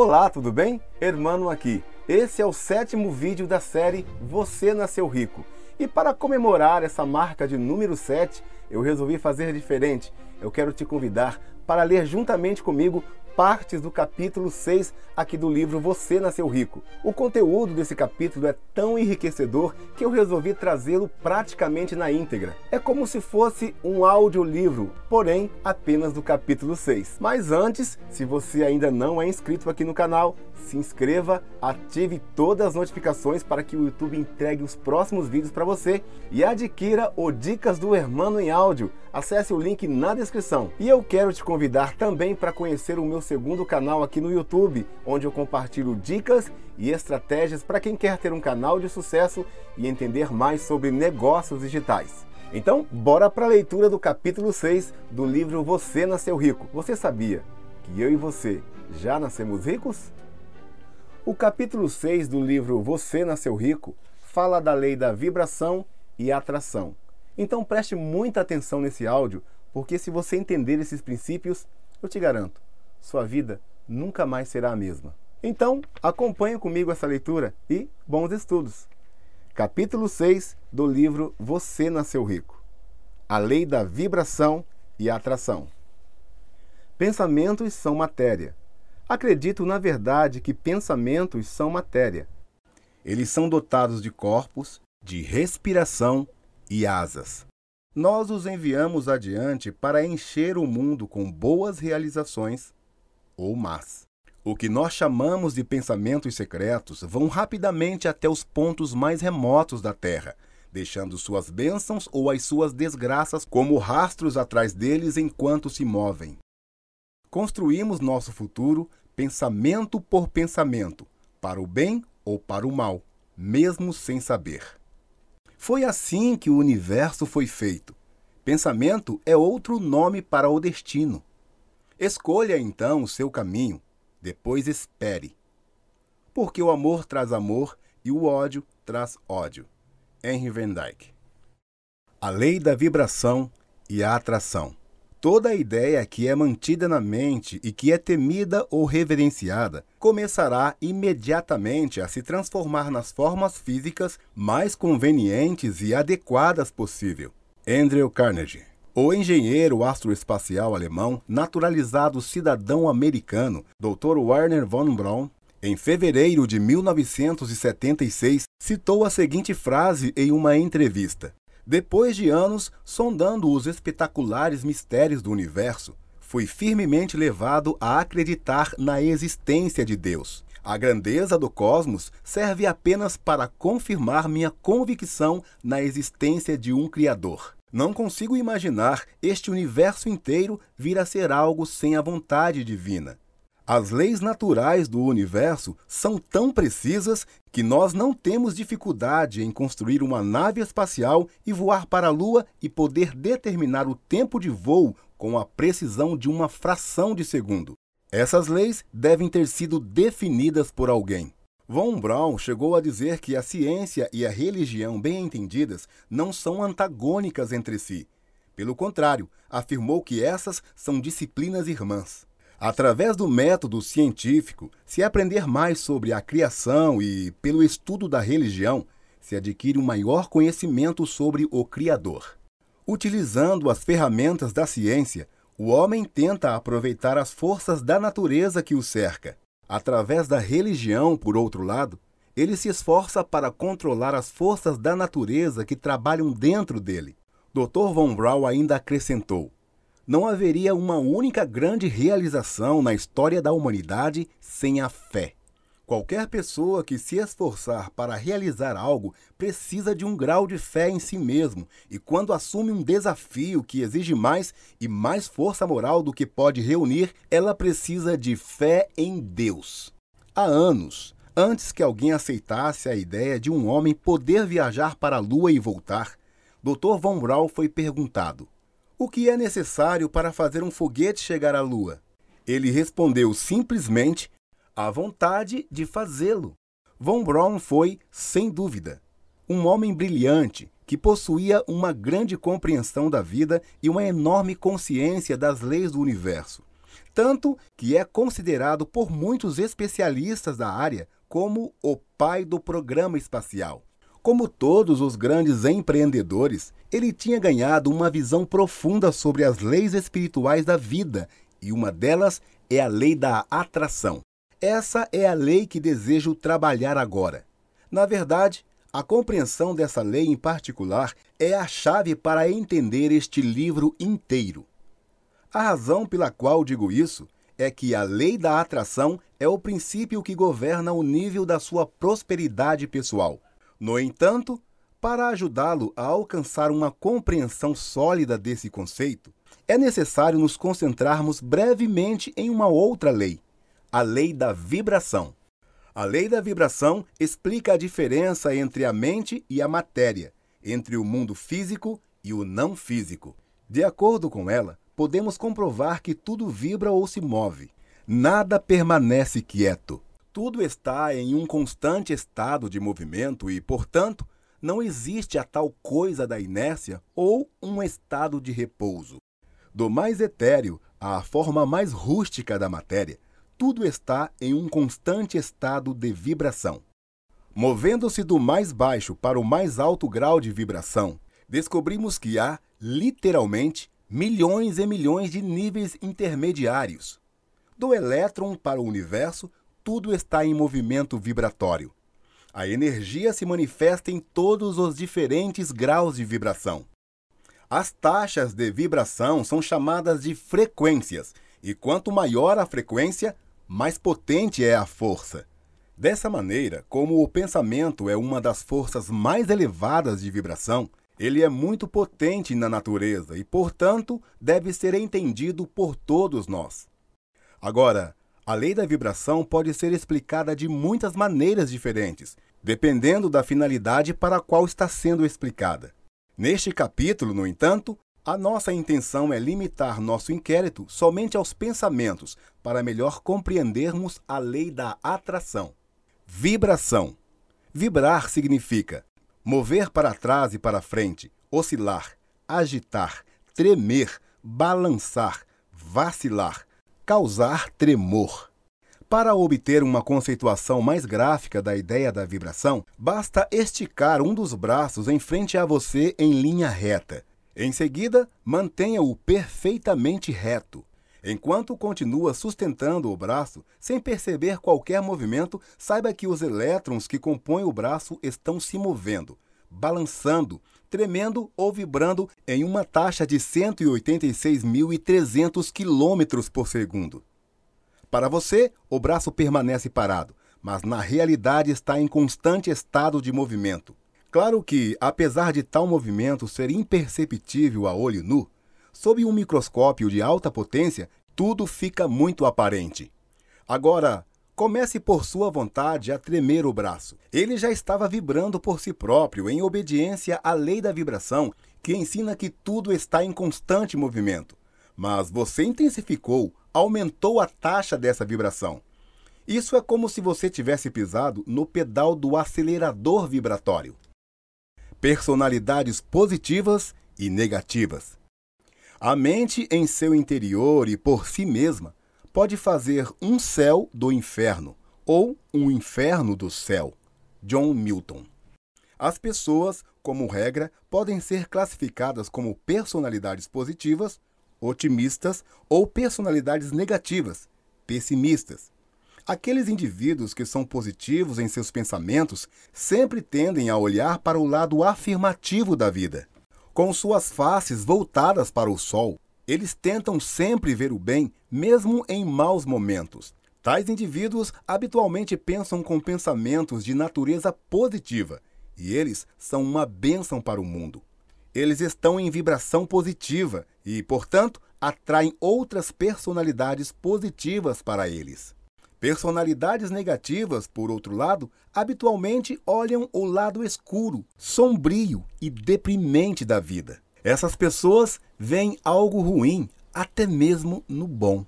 Olá, tudo bem? Hermano aqui. Esse é o sétimo vídeo da série Você Nasceu Rico. E para comemorar essa marca de número 7, eu resolvi fazer diferente. Eu quero te convidar para ler juntamente comigo partes do capítulo 6 aqui do livro Você Nasceu Rico. O conteúdo desse capítulo é tão enriquecedor que eu resolvi trazê-lo praticamente na íntegra. É como se fosse um audiolivro, porém apenas do capítulo 6. Mas antes, se você ainda não é inscrito aqui no canal, se inscreva, ative todas as notificações para que o YouTube entregue os próximos vídeos para você e adquira o Dicas do Hermano em Áudio acesse o link na descrição. E eu quero te convidar também para conhecer o meu segundo canal aqui no YouTube, onde eu compartilho dicas e estratégias para quem quer ter um canal de sucesso e entender mais sobre negócios digitais. Então, bora para a leitura do capítulo 6 do livro Você Nasceu Rico. Você sabia que eu e você já nascemos ricos? O capítulo 6 do livro Você Nasceu Rico fala da lei da vibração e atração. Então preste muita atenção nesse áudio, porque se você entender esses princípios, eu te garanto, sua vida nunca mais será a mesma. Então, acompanhe comigo essa leitura e bons estudos. Capítulo 6 do livro Você Nasceu Rico. A lei da vibração e atração. Pensamentos são matéria. Acredito na verdade que pensamentos são matéria. Eles são dotados de corpos, de respiração e asas. Nós os enviamos adiante para encher o mundo com boas realizações ou más. O que nós chamamos de pensamentos secretos vão rapidamente até os pontos mais remotos da Terra, deixando suas bênçãos ou as suas desgraças como rastros atrás deles enquanto se movem. Construímos nosso futuro pensamento por pensamento, para o bem ou para o mal, mesmo sem saber. Foi assim que o universo foi feito. Pensamento é outro nome para o destino. Escolha então o seu caminho, depois espere. Porque o amor traz amor e o ódio traz ódio. Henry Van Dyke. A lei da vibração e a atração toda a ideia que é mantida na mente e que é temida ou reverenciada começará imediatamente a se transformar nas formas físicas mais convenientes e adequadas possível. Andrew Carnegie o engenheiro astroespacial alemão, naturalizado cidadão americano, Dr. Werner von Braun, em fevereiro de 1976, citou a seguinte frase em uma entrevista: depois de anos sondando os espetaculares mistérios do universo, fui firmemente levado a acreditar na existência de Deus. A grandeza do cosmos serve apenas para confirmar minha convicção na existência de um Criador. Não consigo imaginar este universo inteiro vir a ser algo sem a vontade divina. As leis naturais do universo são tão precisas que nós não temos dificuldade em construir uma nave espacial e voar para a Lua e poder determinar o tempo de voo com a precisão de uma fração de segundo. Essas leis devem ter sido definidas por alguém. Von Braun chegou a dizer que a ciência e a religião bem entendidas não são antagônicas entre si. Pelo contrário, afirmou que essas são disciplinas irmãs. Através do método científico, se aprender mais sobre a criação e pelo estudo da religião, se adquire um maior conhecimento sobre o Criador. Utilizando as ferramentas da ciência, o homem tenta aproveitar as forças da natureza que o cerca. Através da religião, por outro lado, ele se esforça para controlar as forças da natureza que trabalham dentro dele. Dr. Von Braun ainda acrescentou: não haveria uma única grande realização na história da humanidade sem a fé. Qualquer pessoa que se esforçar para realizar algo precisa de um grau de fé em si mesmo, e quando assume um desafio que exige mais e mais força moral do que pode reunir, ela precisa de fé em Deus. Há anos, antes que alguém aceitasse a ideia de um homem poder viajar para a Lua e voltar, Dr. Von Braun foi perguntado: o que é necessário para fazer um foguete chegar à Lua? Ele respondeu simplesmente a vontade de fazê-lo. Von Braun foi, sem dúvida, um homem brilhante que possuía uma grande compreensão da vida e uma enorme consciência das leis do universo. Tanto que é considerado por muitos especialistas da área como o pai do programa espacial. Como todos os grandes empreendedores, ele tinha ganhado uma visão profunda sobre as leis espirituais da vida, e uma delas é a lei da atração. Essa é a lei que desejo trabalhar agora. Na verdade, a compreensão dessa lei em particular é a chave para entender este livro inteiro. A razão pela qual digo isso é que a lei da atração é o princípio que governa o nível da sua prosperidade pessoal. No entanto, para ajudá-lo a alcançar uma compreensão sólida desse conceito, é necessário nos concentrarmos brevemente em uma outra lei, a lei da vibração. A lei da vibração explica a diferença entre a mente e a matéria, entre o mundo físico e o não físico. De acordo com ela, podemos comprovar que tudo vibra ou se move. Nada permanece quieto tudo está em um constante estado de movimento e, portanto, não existe a tal coisa da inércia ou um estado de repouso. Do mais etéreo à forma mais rústica da matéria, tudo está em um constante estado de vibração. Movendo-se do mais baixo para o mais alto grau de vibração, descobrimos que há, literalmente, milhões e milhões de níveis intermediários. Do elétron para o universo, tudo está em movimento vibratório. A energia se manifesta em todos os diferentes graus de vibração. As taxas de vibração são chamadas de frequências, e quanto maior a frequência, mais potente é a força. Dessa maneira, como o pensamento é uma das forças mais elevadas de vibração, ele é muito potente na natureza e, portanto, deve ser entendido por todos nós. Agora, a lei da vibração pode ser explicada de muitas maneiras diferentes, dependendo da finalidade para a qual está sendo explicada. Neste capítulo, no entanto, a nossa intenção é limitar nosso inquérito somente aos pensamentos para melhor compreendermos a lei da atração. Vibração. Vibrar significa mover para trás e para frente, oscilar, agitar, tremer, balançar, vacilar, causar tremor. Para obter uma conceituação mais gráfica da ideia da vibração, basta esticar um dos braços em frente a você em linha reta. Em seguida, mantenha-o perfeitamente reto, enquanto continua sustentando o braço sem perceber qualquer movimento. Saiba que os elétrons que compõem o braço estão se movendo, balançando, tremendo ou vibrando em uma taxa de 186.300 km por segundo. Para você, o braço permanece parado, mas na realidade está em constante estado de movimento. Claro que, apesar de tal movimento ser imperceptível a olho nu, sob um microscópio de alta potência, tudo fica muito aparente. Agora, Comece por sua vontade a tremer o braço. Ele já estava vibrando por si próprio, em obediência à lei da vibração, que ensina que tudo está em constante movimento. Mas você intensificou, aumentou a taxa dessa vibração. Isso é como se você tivesse pisado no pedal do acelerador vibratório. Personalidades positivas e negativas. A mente em seu interior e por si mesma pode fazer um céu do inferno ou um inferno do céu. John Milton. As pessoas, como regra, podem ser classificadas como personalidades positivas, otimistas ou personalidades negativas, pessimistas. Aqueles indivíduos que são positivos em seus pensamentos sempre tendem a olhar para o lado afirmativo da vida, com suas faces voltadas para o sol, eles tentam sempre ver o bem, mesmo em maus momentos. Tais indivíduos habitualmente pensam com pensamentos de natureza positiva e eles são uma bênção para o mundo. Eles estão em vibração positiva e, portanto, atraem outras personalidades positivas para eles. Personalidades negativas, por outro lado, habitualmente olham o lado escuro, sombrio e deprimente da vida. Essas pessoas veem algo ruim, até mesmo no bom.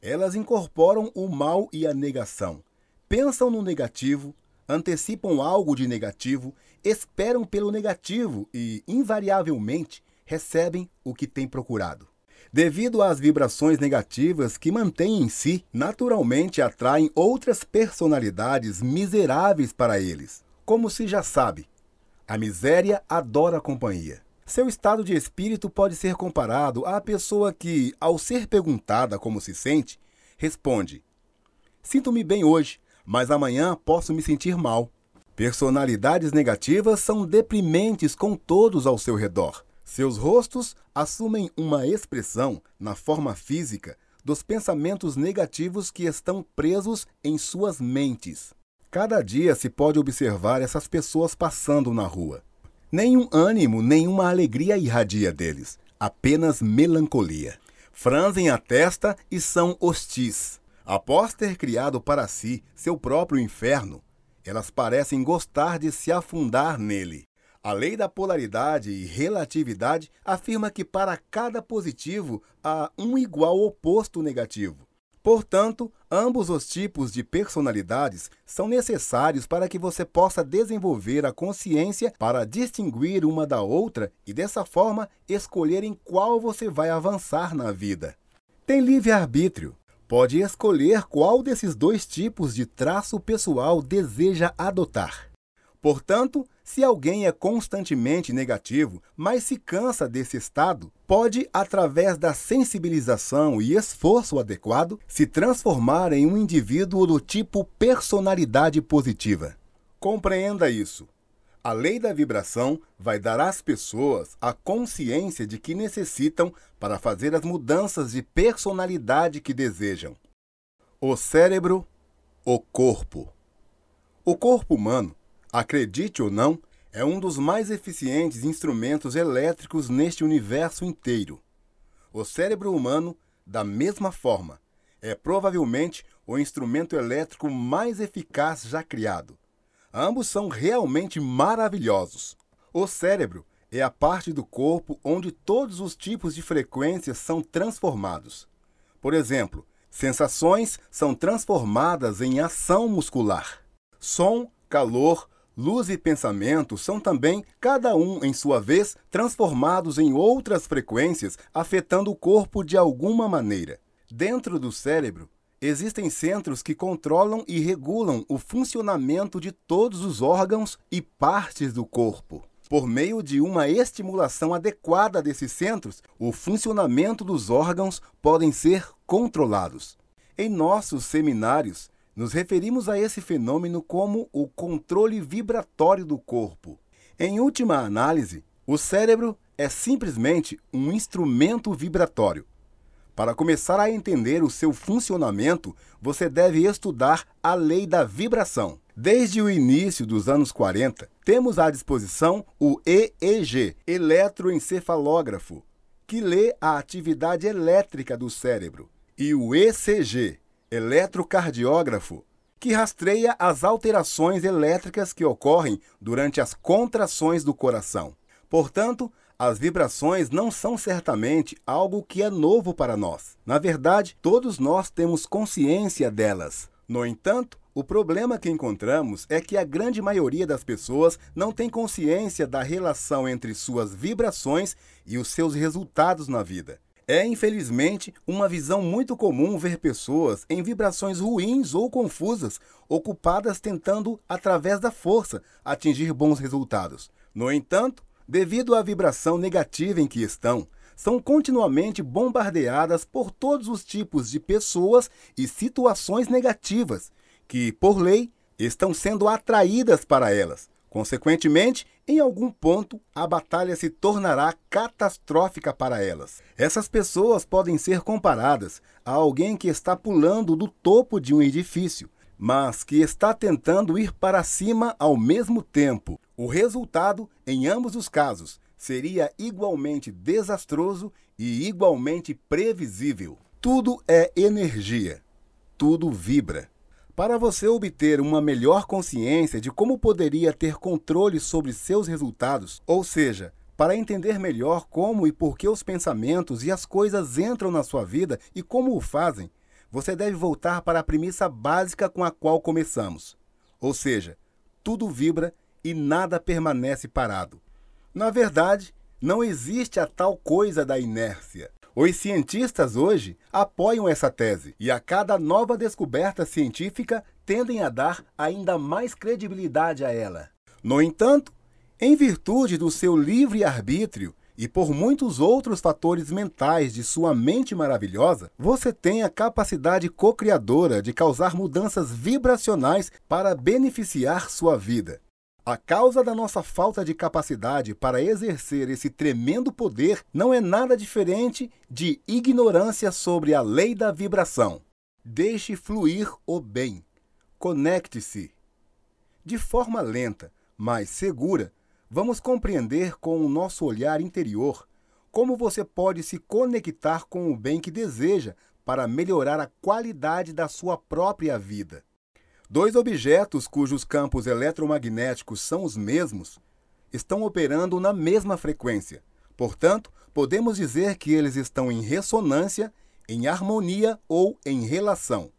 Elas incorporam o mal e a negação. Pensam no negativo, antecipam algo de negativo, esperam pelo negativo e, invariavelmente, recebem o que têm procurado. Devido às vibrações negativas que mantêm em si, naturalmente atraem outras personalidades miseráveis para eles. Como se já sabe, a miséria adora companhia. Seu estado de espírito pode ser comparado à pessoa que, ao ser perguntada como se sente, responde: Sinto-me bem hoje, mas amanhã posso me sentir mal. Personalidades negativas são deprimentes com todos ao seu redor. Seus rostos assumem uma expressão na forma física dos pensamentos negativos que estão presos em suas mentes. Cada dia se pode observar essas pessoas passando na rua. Nenhum ânimo, nenhuma alegria irradia deles, apenas melancolia. Franzem a testa e são hostis. Após ter criado para si seu próprio inferno, elas parecem gostar de se afundar nele. A lei da polaridade e relatividade afirma que para cada positivo há um igual oposto negativo. Portanto, ambos os tipos de personalidades são necessários para que você possa desenvolver a consciência para distinguir uma da outra e, dessa forma, escolher em qual você vai avançar na vida. Tem livre-arbítrio. Pode escolher qual desses dois tipos de traço pessoal deseja adotar. Portanto, se alguém é constantemente negativo, mas se cansa desse estado, pode, através da sensibilização e esforço adequado, se transformar em um indivíduo do tipo personalidade positiva. Compreenda isso. A lei da vibração vai dar às pessoas a consciência de que necessitam para fazer as mudanças de personalidade que desejam. O cérebro, o corpo. O corpo humano Acredite ou não, é um dos mais eficientes instrumentos elétricos neste universo inteiro. O cérebro humano, da mesma forma, é provavelmente o instrumento elétrico mais eficaz já criado. Ambos são realmente maravilhosos. O cérebro é a parte do corpo onde todos os tipos de frequências são transformados. Por exemplo, sensações são transformadas em ação muscular. Som, calor, luz e pensamento são também, cada um em sua vez, transformados em outras frequências, afetando o corpo de alguma maneira. Dentro do cérebro, existem centros que controlam e regulam o funcionamento de todos os órgãos e partes do corpo. Por meio de uma estimulação adequada desses centros, o funcionamento dos órgãos podem ser controlados. Em nossos seminários, nos referimos a esse fenômeno como o controle vibratório do corpo. Em última análise, o cérebro é simplesmente um instrumento vibratório. Para começar a entender o seu funcionamento, você deve estudar a lei da vibração. Desde o início dos anos 40, temos à disposição o EEG, eletroencefalógrafo, que lê a atividade elétrica do cérebro, e o ECG, eletrocardiógrafo, que rastreia as alterações elétricas que ocorrem durante as contrações do coração. Portanto, as vibrações não são certamente algo que é novo para nós. Na verdade, todos nós temos consciência delas. No entanto, o problema que encontramos é que a grande maioria das pessoas não tem consciência da relação entre suas vibrações e os seus resultados na vida. É, infelizmente, uma visão muito comum ver pessoas em vibrações ruins ou confusas, ocupadas tentando, através da força, atingir bons resultados. No entanto, devido à vibração negativa em que estão, são continuamente bombardeadas por todos os tipos de pessoas e situações negativas que, por lei, estão sendo atraídas para elas. Consequentemente, em algum ponto, a batalha se tornará catastrófica para elas. Essas pessoas podem ser comparadas a alguém que está pulando do topo de um edifício, mas que está tentando ir para cima ao mesmo tempo. O resultado, em ambos os casos, seria igualmente desastroso e igualmente previsível. Tudo é energia, tudo vibra. Para você obter uma melhor consciência de como poderia ter controle sobre seus resultados, ou seja, para entender melhor como e por que os pensamentos e as coisas entram na sua vida e como o fazem, você deve voltar para a premissa básica com a qual começamos. Ou seja, tudo vibra e nada permanece parado. Na verdade, não existe a tal coisa da inércia. Os cientistas hoje apoiam essa tese e a cada nova descoberta científica tendem a dar ainda mais credibilidade a ela. No entanto, em virtude do seu livre arbítrio e por muitos outros fatores mentais de sua mente maravilhosa, você tem a capacidade co-criadora de causar mudanças vibracionais para beneficiar sua vida. A causa da nossa falta de capacidade para exercer esse tremendo poder não é nada diferente de ignorância sobre a lei da vibração. Deixe fluir o bem. Conecte-se. De forma lenta, mas segura, vamos compreender com o nosso olhar interior como você pode se conectar com o bem que deseja para melhorar a qualidade da sua própria vida. Dois objetos cujos campos eletromagnéticos são os mesmos estão operando na mesma frequência. Portanto, podemos dizer que eles estão em ressonância, em harmonia ou em relação.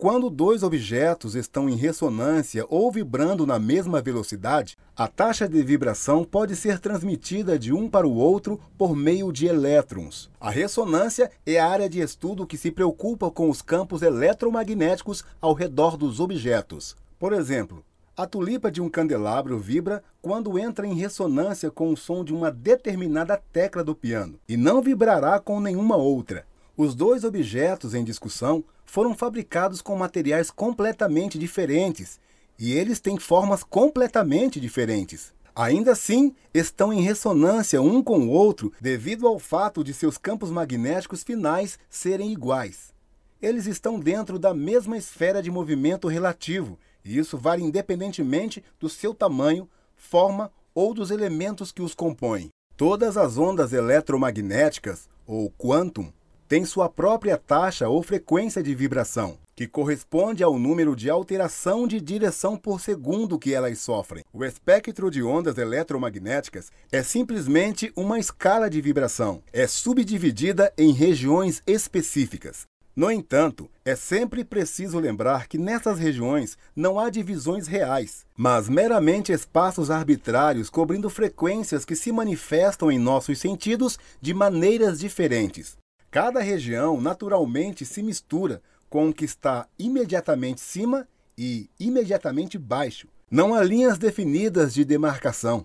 Quando dois objetos estão em ressonância ou vibrando na mesma velocidade, a taxa de vibração pode ser transmitida de um para o outro por meio de elétrons. A ressonância é a área de estudo que se preocupa com os campos eletromagnéticos ao redor dos objetos. Por exemplo, a tulipa de um candelabro vibra quando entra em ressonância com o som de uma determinada tecla do piano, e não vibrará com nenhuma outra. Os dois objetos em discussão foram fabricados com materiais completamente diferentes e eles têm formas completamente diferentes. Ainda assim, estão em ressonância um com o outro devido ao fato de seus campos magnéticos finais serem iguais. Eles estão dentro da mesma esfera de movimento relativo, e isso vale independentemente do seu tamanho, forma ou dos elementos que os compõem. Todas as ondas eletromagnéticas, ou quantum, tem sua própria taxa ou frequência de vibração, que corresponde ao número de alteração de direção por segundo que elas sofrem. O espectro de ondas eletromagnéticas é simplesmente uma escala de vibração, é subdividida em regiões específicas. No entanto, é sempre preciso lembrar que nessas regiões não há divisões reais, mas meramente espaços arbitrários cobrindo frequências que se manifestam em nossos sentidos de maneiras diferentes. Cada região naturalmente se mistura com o que está imediatamente cima e imediatamente baixo. Não há linhas definidas de demarcação.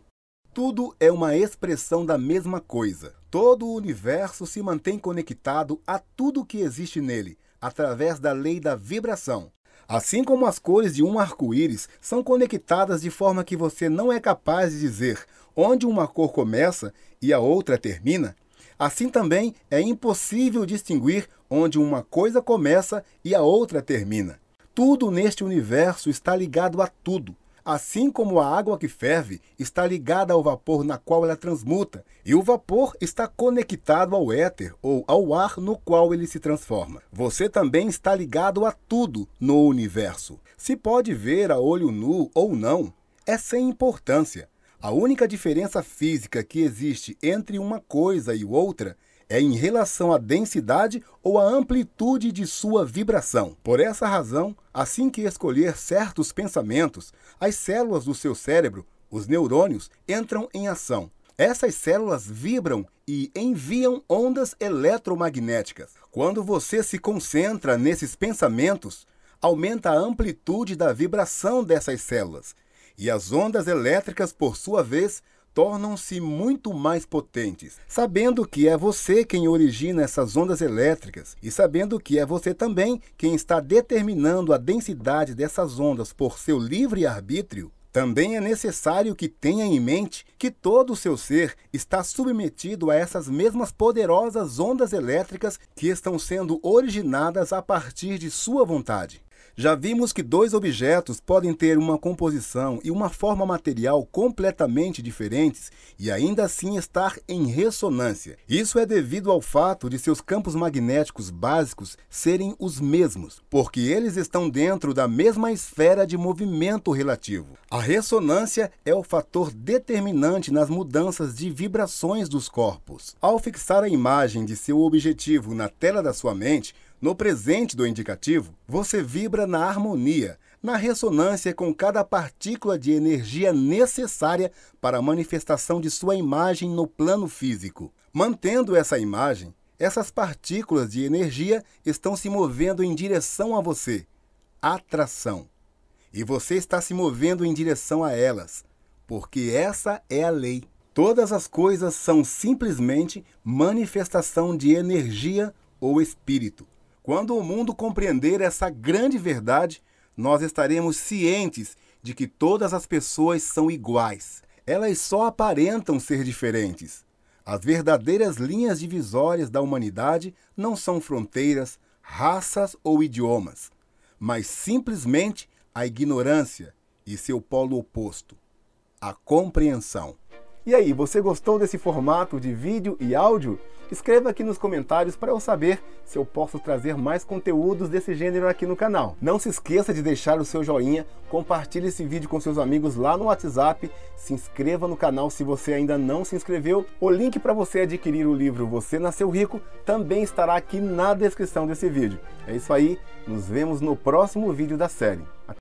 Tudo é uma expressão da mesma coisa. Todo o universo se mantém conectado a tudo que existe nele, através da lei da vibração. Assim como as cores de um arco-íris são conectadas de forma que você não é capaz de dizer onde uma cor começa e a outra termina, Assim também é impossível distinguir onde uma coisa começa e a outra termina. Tudo neste universo está ligado a tudo, assim como a água que ferve está ligada ao vapor na qual ela transmuta, e o vapor está conectado ao éter ou ao ar no qual ele se transforma. Você também está ligado a tudo no universo. Se pode ver a olho nu ou não, é sem importância. A única diferença física que existe entre uma coisa e outra é em relação à densidade ou à amplitude de sua vibração. Por essa razão, assim que escolher certos pensamentos, as células do seu cérebro, os neurônios, entram em ação. Essas células vibram e enviam ondas eletromagnéticas. Quando você se concentra nesses pensamentos, aumenta a amplitude da vibração dessas células e as ondas elétricas, por sua vez, tornam-se muito mais potentes. Sabendo que é você quem origina essas ondas elétricas e sabendo que é você também quem está determinando a densidade dessas ondas por seu livre arbítrio, também é necessário que tenha em mente que todo o seu ser está submetido a essas mesmas poderosas ondas elétricas que estão sendo originadas a partir de sua vontade. Já vimos que dois objetos podem ter uma composição e uma forma material completamente diferentes e ainda assim estar em ressonância. Isso é devido ao fato de seus campos magnéticos básicos serem os mesmos, porque eles estão dentro da mesma esfera de movimento relativo. A ressonância é o fator determinante nas mudanças de vibrações dos corpos. Ao fixar a imagem de seu objetivo na tela da sua mente, no presente do indicativo, você vibra na harmonia, na ressonância com cada partícula de energia necessária para a manifestação de sua imagem no plano físico. Mantendo essa imagem, essas partículas de energia estão se movendo em direção a você atração. E você está se movendo em direção a elas, porque essa é a lei. Todas as coisas são simplesmente manifestação de energia ou espírito. Quando o mundo compreender essa grande verdade, nós estaremos cientes de que todas as pessoas são iguais. Elas só aparentam ser diferentes. As verdadeiras linhas divisórias da humanidade não são fronteiras, raças ou idiomas, mas simplesmente a ignorância e seu polo oposto, a compreensão. E aí, você gostou desse formato de vídeo e áudio? Escreva aqui nos comentários para eu saber se eu posso trazer mais conteúdos desse gênero aqui no canal. Não se esqueça de deixar o seu joinha, compartilhe esse vídeo com seus amigos lá no WhatsApp, se inscreva no canal se você ainda não se inscreveu. O link para você adquirir o livro Você Nasceu Rico também estará aqui na descrição desse vídeo. É isso aí, nos vemos no próximo vídeo da série. Até